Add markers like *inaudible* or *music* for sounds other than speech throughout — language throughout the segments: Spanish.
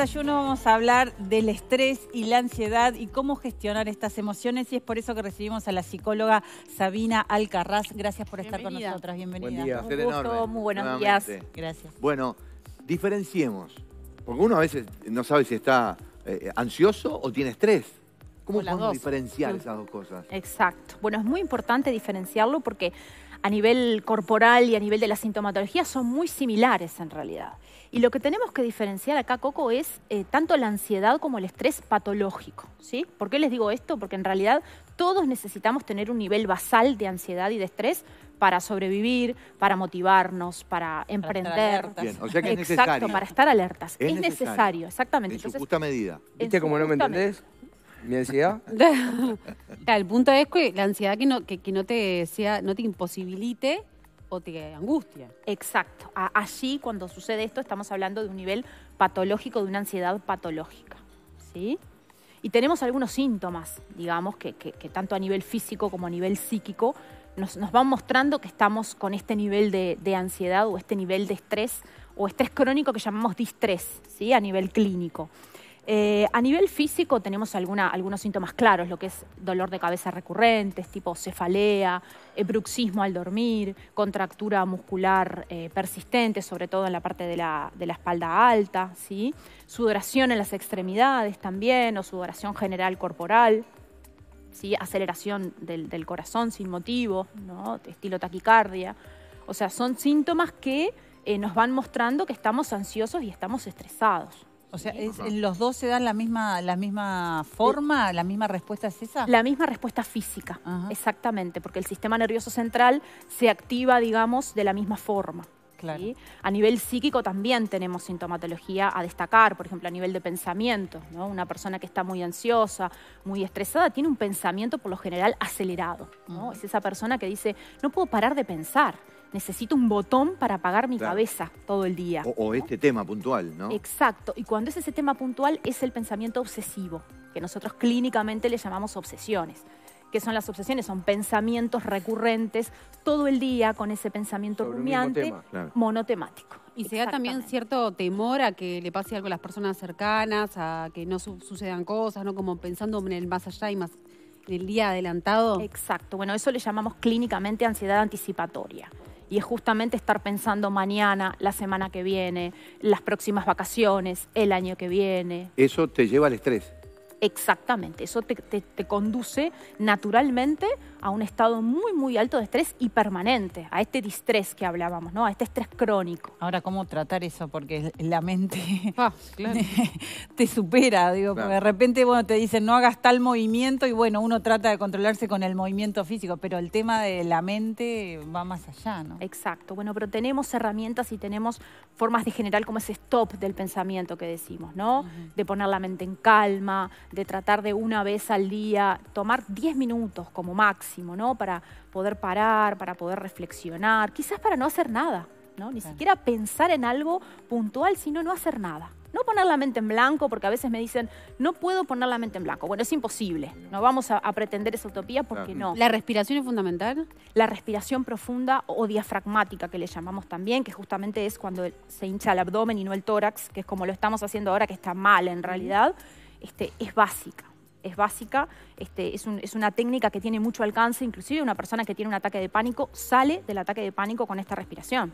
desayuno vamos a hablar del estrés y la ansiedad y cómo gestionar estas emociones y es por eso que recibimos a la psicóloga Sabina Alcarraz. Gracias por estar con nosotras. Bienvenida. Buen día. Un gusto, muy buenos días. Gracias. Bueno, diferenciemos, porque uno a veces no sabe si está eh, ansioso o tiene estrés. ¿Cómo podemos diferenciar esas dos cosas? Exacto. Bueno, es muy importante diferenciarlo porque a nivel corporal y a nivel de la sintomatología son muy similares en realidad. Y lo que tenemos que diferenciar acá, Coco, es eh, tanto la ansiedad como el estrés patológico. ¿sí? ¿Por qué les digo esto? Porque en realidad todos necesitamos tener un nivel basal de ansiedad y de estrés para sobrevivir, para motivarnos, para emprender. Exacto, para estar alertas. Es, necesario. exactamente. En justa medida. ¿Viste cómo no me entendés? ¿Mi ansiedad? *laughs* el punto es que la ansiedad que no, no te sea, no te imposibilite o te angustia. Exacto. Allí, cuando sucede esto, estamos hablando de un nivel patológico, de una ansiedad patológica. ¿Sí? Y tenemos algunos síntomas, digamos, que, tanto a nivel físico como a nivel psíquico nos, nos van mostrando que estamos con este nivel de, ansiedad o este nivel de estrés o estrés crónico que llamamos distrés, ¿sí? A nivel clínico. Eh, a nivel físico tenemos algunos síntomas claros, lo que es dolor de cabeza recurrente, tipo cefalea, eh, bruxismo al dormir, contractura muscular eh, persistente, sobre todo en la parte de la, espalda alta, sudoración en las extremidades también, o sudoración general corporal. aceleración del, corazón sin motivo, estilo taquicardia. O sea, son síntomas que nos van mostrando que estamos ansiosos y estamos estresados. O sea, ¿los dos se dan la misma, la misma forma? ¿La misma respuesta es esa? La misma respuesta física, exactamente, porque el sistema nervioso central se activa, digamos, de la misma forma. A nivel psíquico también tenemos sintomatología a destacar, por ejemplo, a nivel de pensamiento. ¿no? Una persona que está muy ansiosa, muy estresada, tiene un pensamiento por lo general acelerado. Es esa persona que dice, no puedo parar de pensar necesito un botón para apagar mi cabeza todo el día. O, este tema puntual, ¿no? Exacto. Y cuando es ese tema puntual es el pensamiento obsesivo, que nosotros clínicamente le llamamos obsesiones. ¿Qué son las obsesiones? Son pensamientos recurrentes todo el día con ese pensamiento rumiante, monotemático. Y se da también cierto temor a que le pase algo a las personas cercanas, a que no sucedan cosas, ¿no? Como pensando en el más allá y más en el día adelantado. Exacto. Bueno, eso le llamamos clínicamente ansiedad anticipatoria y es justamente estar pensando mañana, la semana que viene, las próximas vacaciones, el año que viene. Eso te lleva al estrés. Exactamente, eso te, conduce naturalmente a un estado muy, muy alto de estrés y permanente, a este distrés que hablábamos, ¿no? A este estrés crónico. Ahora, ¿cómo tratar eso? Porque la mente ah, *laughs* te supera, digo, de repente, bueno, te dicen no hagas tal movimiento y bueno, uno trata de controlarse con el movimiento físico, pero el tema de la mente va más allá, ¿no? Exacto, bueno, pero tenemos herramientas y tenemos formas de generar como ese stop del pensamiento que decimos, ¿no? De poner la mente en calma, de tratar de una vez al día tomar 10 minutos como máximo, ¿no? Para poder parar, para poder reflexionar, quizás para no hacer nada, ¿no? Ni siquiera pensar en algo puntual, sino no hacer nada. No poner la mente en blanco, porque a veces me dicen, no puedo poner la mente en blanco. Bueno, es imposible. No vamos a, pretender esa utopía porque no. ¿La respiración es fundamental? La respiración profunda o diafragmática, que le llamamos también, que justamente es cuando se hincha el abdomen y no el tórax, que es como lo estamos haciendo ahora, que está mal en realidad. Este, es básica. Es básica, este, es, una técnica que tiene mucho alcance, inclusive una persona que tiene un ataque de pánico sale del ataque de pánico con esta respiración.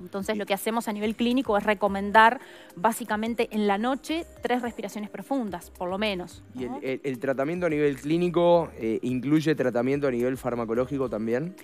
Entonces lo que hacemos a nivel clínico es recomendar básicamente en la noche tres respiraciones profundas, por lo menos. ¿Y el, tratamiento a nivel clínico eh, incluye tratamiento a nivel farmacológico también?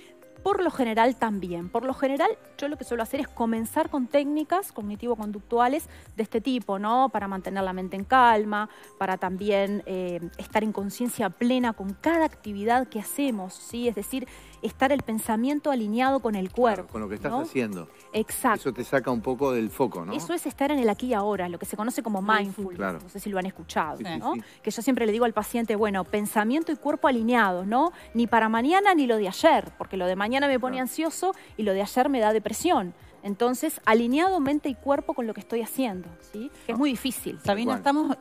por lo general también. Por lo general, yo lo que suelo hacer es comenzar con técnicas cognitivo-conductuales de este tipo, ¿no? Para mantener la mente en calma, para también eh, estar en conciencia plena con cada actividad que hacemos, ¿sí? Es decir, estar el pensamiento alineado con el cuerpo. con lo que estás haciendo. Exacto. Eso te saca un poco del foco, ¿no? Eso es estar en el aquí y ahora, lo que se conoce como mindfulness No sé si lo han escuchado, ¿no? Que yo siempre le digo al paciente, bueno, pensamiento y cuerpo alineados, ¿no? Ni para mañana ni lo de ayer, porque lo de mañana me pone ansioso y lo de ayer me da depresión. Entonces, alineado mente y cuerpo con lo que estoy haciendo, ¿sí? Que es muy difícil. Sabina,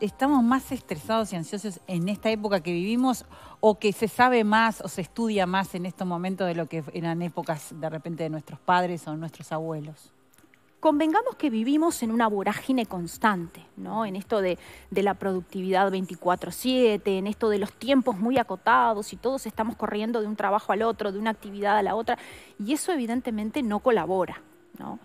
estamos, más estresados y ansiosos en esta época que vivimos o que se sabe más o se estudia más en estos momentos de lo que eran épocas de repente de nuestros padres o nuestros abuelos convengamos que vivimos en una vorágine constante, ¿no? En esto de, de la productividad 24-7, en esto de los tiempos muy acotados y todos estamos corriendo de un trabajo al otro, de una actividad a la otra, y eso evidentemente no colabora.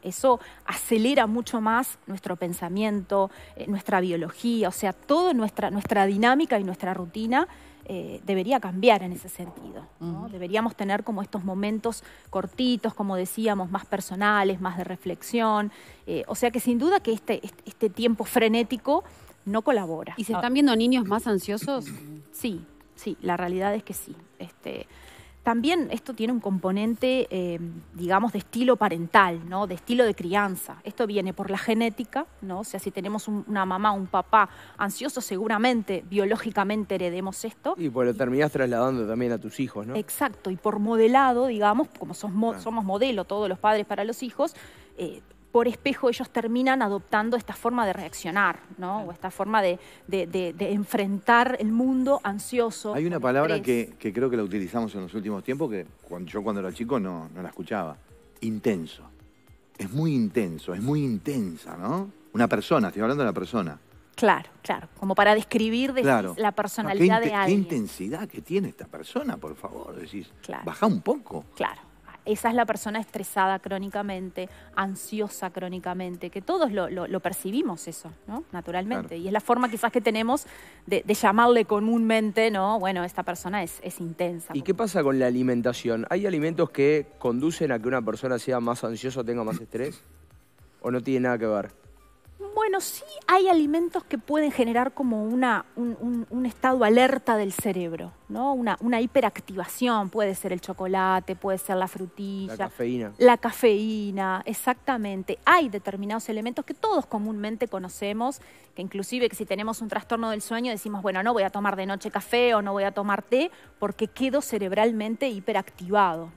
Eso acelera mucho más nuestro pensamiento, eh, nuestra biología, o sea, toda nuestra, nuestra dinámica y nuestra rutina eh, debería cambiar en ese sentido. Deberíamos tener como estos momentos cortitos, como decíamos, más personales, más de reflexión. Eh, o sea que sin duda que este, este, este tiempo frenético no colabora. ¿Y se ah. están viendo niños más ansiosos? Sí, sí, la realidad es que sí. Este, también esto tiene un componente, eh, digamos, de estilo parental, ¿no? de estilo de crianza. Esto viene por la genética, ¿no? o sea, si tenemos una mamá, o un papá ansioso, seguramente biológicamente heredemos esto. Y por pues lo terminás trasladando también a tus hijos, ¿no? Exacto, y por modelado, digamos, como somos modelo todos los padres para los hijos, eh, por espejo ellos terminan adoptando esta forma de reaccionar, ¿no? O esta forma de, enfrentar el mundo ansioso. Hay una palabra que, creo que la utilizamos en los últimos tiempos que yo cuando era chico no, la escuchaba. Intenso. Es muy intenso, es muy intensa, ¿no? Una persona, estoy hablando de la persona. Claro, claro. Como para describir la ah, personalidad de alguien. Qué intensidad que tiene esta persona, por favor. Decís, baja un poco. Claro esa es la persona estresada crónicamente, ansiosa crónicamente, que todos lo, percibimos eso, ¿no? Naturalmente. Y es la forma quizás que tenemos de, llamarle comúnmente, ¿no? Bueno, esta persona es, intensa. ¿Y qué pasa con la alimentación? ¿Hay alimentos que conducen a que una persona sea más ansiosa, tenga más estrés? ¿O no tiene nada que ver? Bueno, sí hay alimentos que pueden generar como una, un estado alerta del cerebro. Una, hiperactivación, puede ser el chocolate, puede ser la frutilla. La cafeína. La cafeína, exactamente. Hay determinados elementos que todos comúnmente conocemos, que inclusive si tenemos un trastorno del sueño decimos, bueno, no voy a tomar de noche café o no voy a tomar té porque quedo cerebralmente hiperactivado,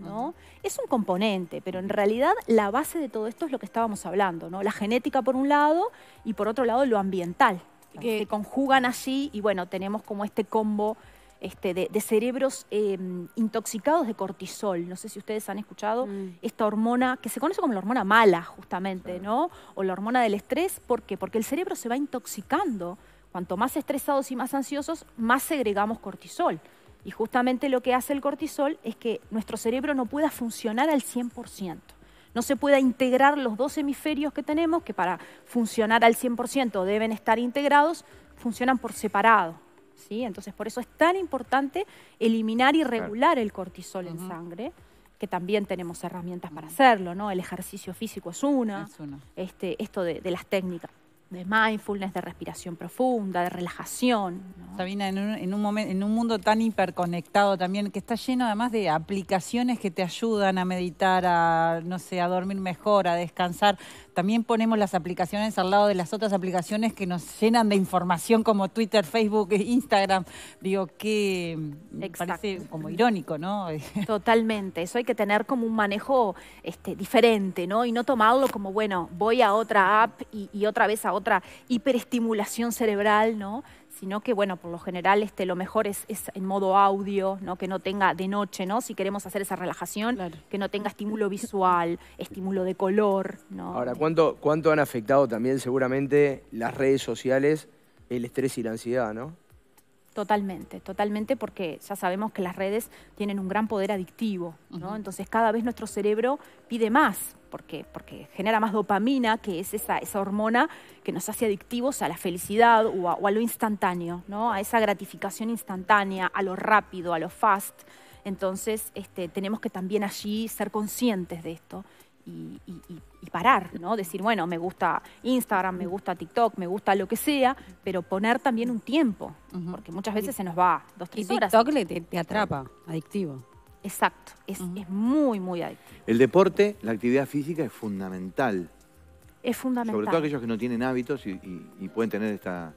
Es un componente, pero en realidad la base de todo esto es lo que estábamos hablando, ¿no? La genética por un lado y por otro lado lo ambiental. Que se conjugan allí y bueno, tenemos como este combo este, de, cerebros eh, intoxicados de cortisol. No sé si ustedes han escuchado mm. esta hormona que se conoce como la hormona mala, justamente, ¿no? O la hormona del estrés. ¿Por qué? Porque el cerebro se va intoxicando. Cuanto más estresados y más ansiosos, más segregamos cortisol. Y justamente lo que hace el cortisol es que nuestro cerebro no pueda funcionar al 100%. No se pueda integrar los dos hemisferios que tenemos, que para funcionar al 100% deben estar integrados, funcionan por separado. ¿sí? Entonces, por eso es tan importante eliminar y regular el cortisol en sangre que también tenemos herramientas para hacerlo, ¿no? El ejercicio físico es una, Este, esto de las técnicas de mindfulness, de respiración profunda, de relajación. Sabina, en un, en en un mundo tan hiperconectado también, que está lleno además de aplicaciones que te ayudan a meditar, a, no sé, a dormir mejor, a descansar, también ponemos las aplicaciones al lado de las otras aplicaciones que nos llenan de información como Twitter, Facebook, e Instagram. Digo, que parece como irónico, ¿no? *laughs* Totalmente, eso hay que tener como un manejo este, diferente, ¿no? Y no tomarlo como, bueno, voy a otra app y otra vez a otra otra hiperestimulación cerebral, ¿no? sino que, bueno, por lo general este, lo mejor es, en modo audio, ¿no? que no tenga de noche, ¿no? si queremos hacer esa relajación, que no tenga estímulo visual, estímulo de color. Ahora, ¿cuánto, ¿cuánto han afectado también seguramente las redes sociales el estrés y la ansiedad, ¿no? Totalmente, totalmente, porque ya sabemos que las redes tienen un gran poder adictivo, ¿no? Entonces cada vez nuestro cerebro pide más, porque, porque genera más dopamina, que es esa, esa hormona que nos hace adictivos a la felicidad o a, lo instantáneo, ¿no? A esa gratificación instantánea, a lo rápido, a lo fast. Entonces este, tenemos que también allí ser conscientes de esto y, parar, ¿no? Decir, bueno, me gusta Instagram, me gusta TikTok, me gusta lo que sea, pero poner también un tiempo, porque muchas veces se nos va dos, tres horas. TikTok te, atrapa, adictivo. Exacto, es, es, muy, muy adictivo. El deporte, la actividad física es fundamental. Es fundamental. Sobre todo aquellos que no tienen hábitos y, pueden tener esta,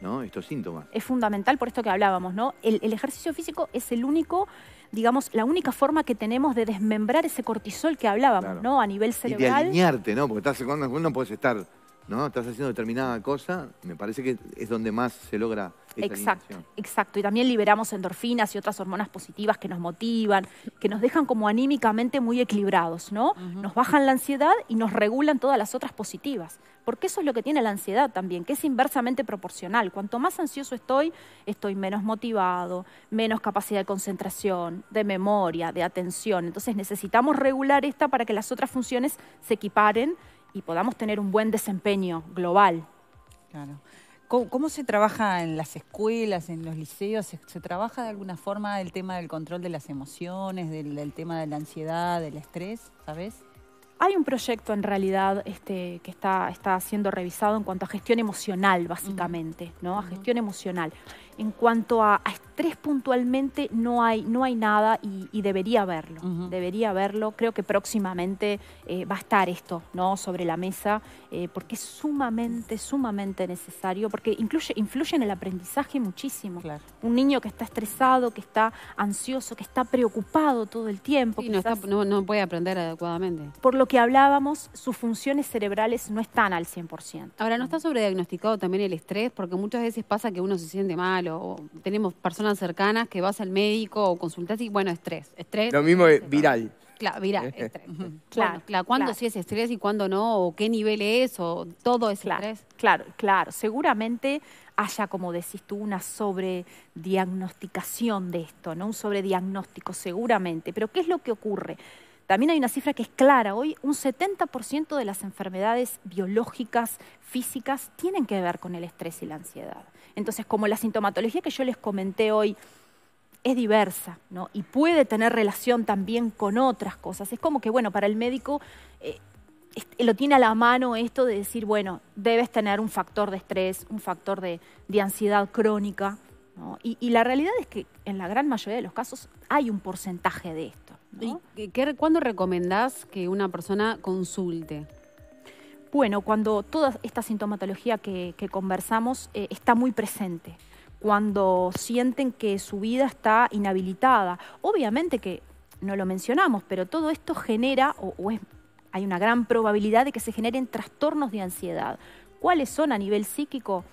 ¿no? estos síntomas. Es fundamental por esto que hablábamos, ¿no? el ejercicio físico es el único digamos, la única forma que tenemos de desmembrar ese cortisol que hablábamos, ¿no? A nivel cerebral. Y de alinearte, ¿no? Porque estás, no, no podés estar Estás haciendo determinada cosa, me parece que es donde más se logra esta Exacto, exacto. Y también liberamos endorfinas y otras hormonas positivas que nos motivan, que nos dejan como anímicamente muy equilibrados, ¿no? Nos bajan la ansiedad y nos regulan todas las otras positivas. Porque eso es lo que tiene la ansiedad también, que es inversamente proporcional. Cuanto más ansioso estoy, estoy menos motivado, menos capacidad de concentración, de memoria, de atención. Entonces necesitamos regular esta para que las otras funciones se equiparen y podamos tener un buen desempeño global. ¿Cómo, se trabaja en las escuelas, en los liceos? ¿Se, trabaja de alguna forma el tema del control de las emociones, del, tema de la ansiedad, del estrés, sabes? Hay un proyecto en realidad este, que está, está siendo revisado en cuanto a gestión emocional, básicamente, ¿no? A gestión emocional. En cuanto a, estrés puntualmente, no hay, no hay nada y, debería haberlo. Debería haberlo. Creo que próximamente eh, va a estar esto ¿no? sobre la mesa, eh, porque es sumamente, sumamente necesario, porque incluye, influye en el aprendizaje muchísimo. Un niño que está estresado, que está ansioso, que está preocupado todo el tiempo. Y no, no, puede aprender adecuadamente. Por lo que hablábamos, sus funciones cerebrales no están al 100%. Ahora, ¿no está sobrediagnosticado también el estrés? Porque muchas veces pasa que uno se siente mal tenemos personas cercanas que vas al médico o consultas y bueno, estrés, estrés. Lo mismo es viral. *laughs* Claro, viral, estrés. claro, claro, ¿Cuándo sí es estrés y cuándo no? ¿O qué nivel es? ¿O todo es claro, estrés? Claro, claro. Seguramente haya, como decís tú, una sobrediagnosticación de esto, ¿no? Un sobrediagnóstico, seguramente. Pero ¿qué es lo que ocurre? También hay una cifra que es clara. Hoy un 70% de las enfermedades biológicas, físicas, tienen que ver con el estrés y la ansiedad. Entonces, como la sintomatología que yo les comenté hoy es diversa ¿no? y puede tener relación también con otras cosas, es como que, bueno, para el médico eh, lo tiene a la mano esto de decir, bueno, debes tener un factor de estrés, un factor de, ansiedad crónica. Y, la realidad es que en la gran mayoría de los casos hay un porcentaje de esto. cuándo recomendás que una persona consulte? Bueno, cuando toda esta sintomatología que, conversamos eh, está muy presente, cuando sienten que su vida está inhabilitada, obviamente que no lo mencionamos, pero todo esto genera o, hay una gran probabilidad de que se generen trastornos de ansiedad. ¿Cuáles son a nivel psíquico?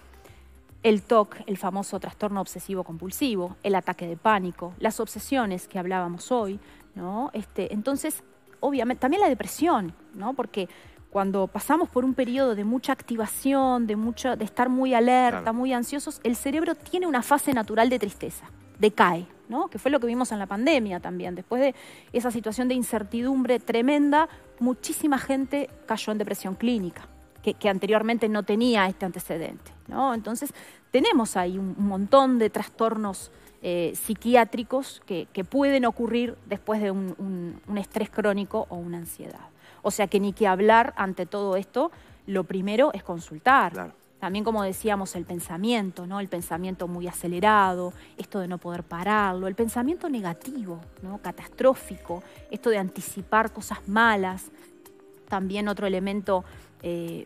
El TOC, el famoso trastorno obsesivo compulsivo, el ataque de pánico, las obsesiones que hablábamos hoy, ¿no? Este, entonces, obviamente, también la depresión, ¿no? Porque cuando pasamos por un periodo de mucha activación, de, estar muy alerta, muy ansiosos, el cerebro tiene una fase natural de tristeza, decae, ¿no? que fue lo que vimos en la pandemia también. Después de esa situación de incertidumbre tremenda, muchísima gente cayó en depresión clínica, que, anteriormente no tenía este antecedente. Entonces, tenemos ahí un, montón de trastornos. Eh, psiquiátricos que, pueden ocurrir después de un estrés crónico o una ansiedad. O sea que ni que hablar ante todo esto, lo primero es consultar. También, como decíamos, el pensamiento, ¿no? El pensamiento muy acelerado, esto de no poder pararlo, el pensamiento negativo, ¿no? Catastrófico, esto de anticipar cosas malas. También otro elemento eh,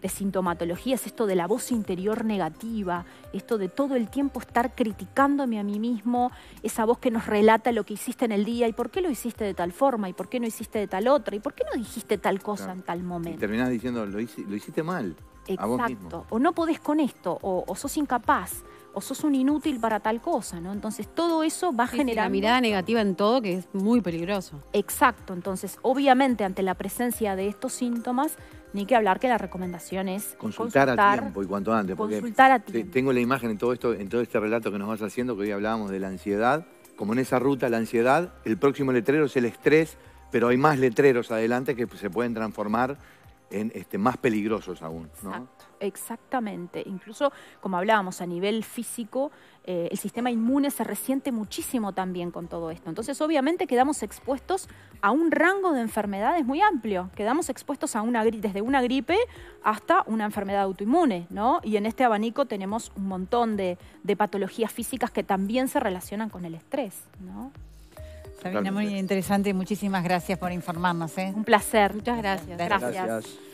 de sintomatologías, esto de la voz interior negativa, esto de todo el tiempo estar criticándome a mí mismo, esa voz que nos relata lo que hiciste en el día y por qué lo hiciste de tal forma y por qué no hiciste de tal otra y por qué no dijiste tal cosa en tal momento. Y terminás diciendo, lo, hiciste mal. Exacto, a vos mismo. o no podés con esto, o sos incapaz o sos un inútil para tal cosa, ¿no? Entonces todo eso va a generar... la mirada negativa en todo que es muy peligroso. Exacto, entonces obviamente ante la presencia de estos síntomas, ni que hablar que la recomendación es consultar, a tiempo y cuanto antes. consultar a tiempo. Tengo la imagen en todo, esto, en todo este relato que nos vas haciendo, que hoy hablábamos de la ansiedad, como en esa ruta la ansiedad, el próximo letrero es el estrés, pero hay más letreros adelante que se pueden transformar este, más peligrosos aún. exactamente. Incluso, como hablábamos, a nivel físico, eh, el sistema inmune se resiente muchísimo también con todo esto. Entonces, obviamente, quedamos expuestos a un rango de enfermedades muy amplio. Quedamos expuestos a una desde una gripe hasta una enfermedad autoinmune, ¿no? Y en este abanico tenemos un montón de, de patologías físicas que también se relacionan con el estrés, ¿no? Sabina, muy interesante. Muchísimas gracias por informarnos. ¿eh? Un placer. Muchas gracias. gracias. gracias.